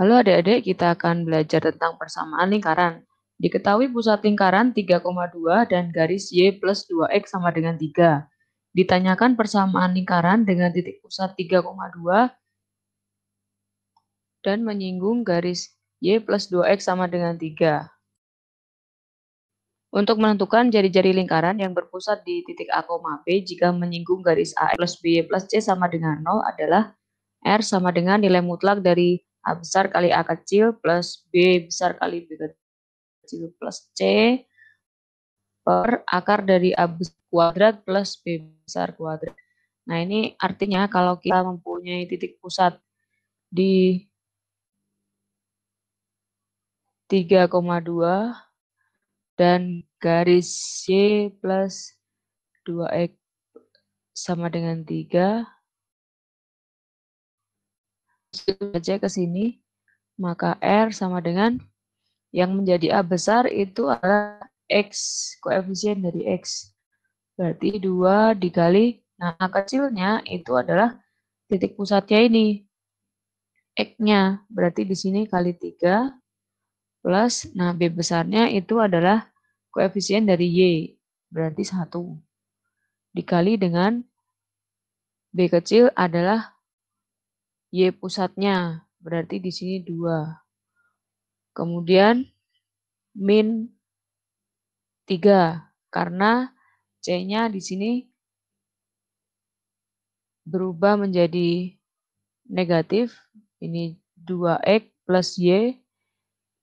Halo adik-adik, kita akan belajar tentang persamaan lingkaran. Diketahui pusat lingkaran 3,2 dan garis Y plus 2X sama dengan 3. Ditanyakan persamaan lingkaran dengan titik pusat 3,2 dan menyinggung garis Y plus 2X sama dengan 3. Untuk menentukan jari-jari lingkaran yang berpusat di titik A, B jika menyinggung garis A plus B plus C sama dengan 0 adalah R sama dengan nilai mutlak dari A besar kali A kecil plus B besar kali B kecil plus C per akar dari A kuadrat plus B besar kuadrat. Nah ini artinya kalau kita mempunyai titik pusat di 3,2 dan garis c plus 2X sama dengan 3 saja ke sini, maka R sama dengan yang menjadi A besar itu adalah X, koefisien dari X. Berarti 2 dikali, nah A kecilnya itu adalah titik pusatnya ini, X-nya. Berarti di sini kali 3 plus, nah B besarnya itu adalah koefisien dari Y, berarti 1. Dikali dengan B kecil adalah Y pusatnya, berarti di sini 2. Kemudian min 3, karena C-nya di sini berubah menjadi negatif. Ini 2X plus Y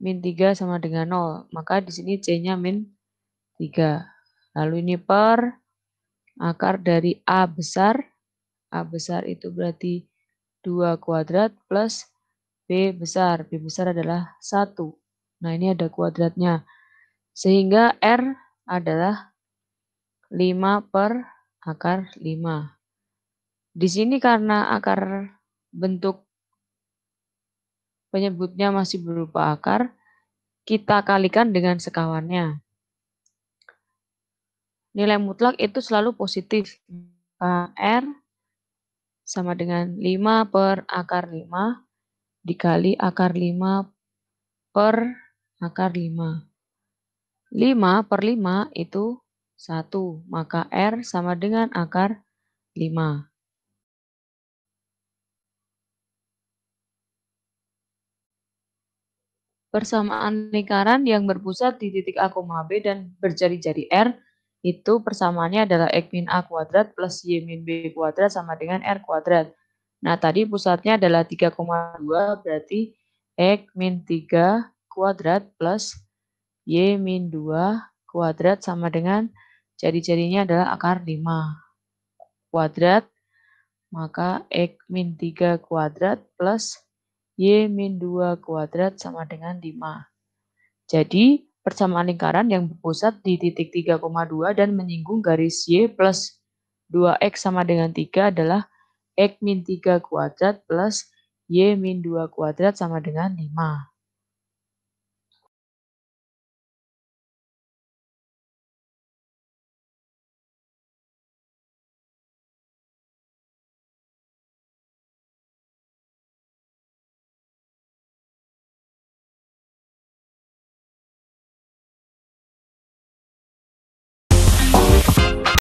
min 3 sama dengan 0. Maka di sini C-nya min 3. Lalu ini per akar dari A besar. A besar itu berarti 2 kuadrat plus B besar. B besar adalah 1. Nah, ini ada kuadratnya. Sehingga R adalah 5 per akar 5. Di sini karena akar bentuk penyebutnya masih berupa akar, kita kalikan dengan sekawannya. Nilai mutlak itu selalu positif. Nah, r sama dengan 5 per akar 5 dikali akar 5 per akar 5. 5 per 5 itu 1, maka R sama dengan akar 5. Persamaan lingkaran yang berpusat di titik A, B dan berjari-jari R itu persamaannya adalah X min A kuadrat plus Y min B kuadrat sama dengan R kuadrat. Nah, tadi pusatnya adalah 3,2 berarti X min 3 kuadrat plus Y min 2 kuadrat sama dengan jari-jarinya adalah akar 5 kuadrat. Maka X min 3 kuadrat plus Y min 2 kuadrat sama dengan 5. Jadi, persamaan lingkaran yang berpusat di titik 3,2 dan menyinggung garis Y plus 2X sama dengan 3 adalah X min 3 kuadrat plus Y min 2 kuadrat sama dengan 5.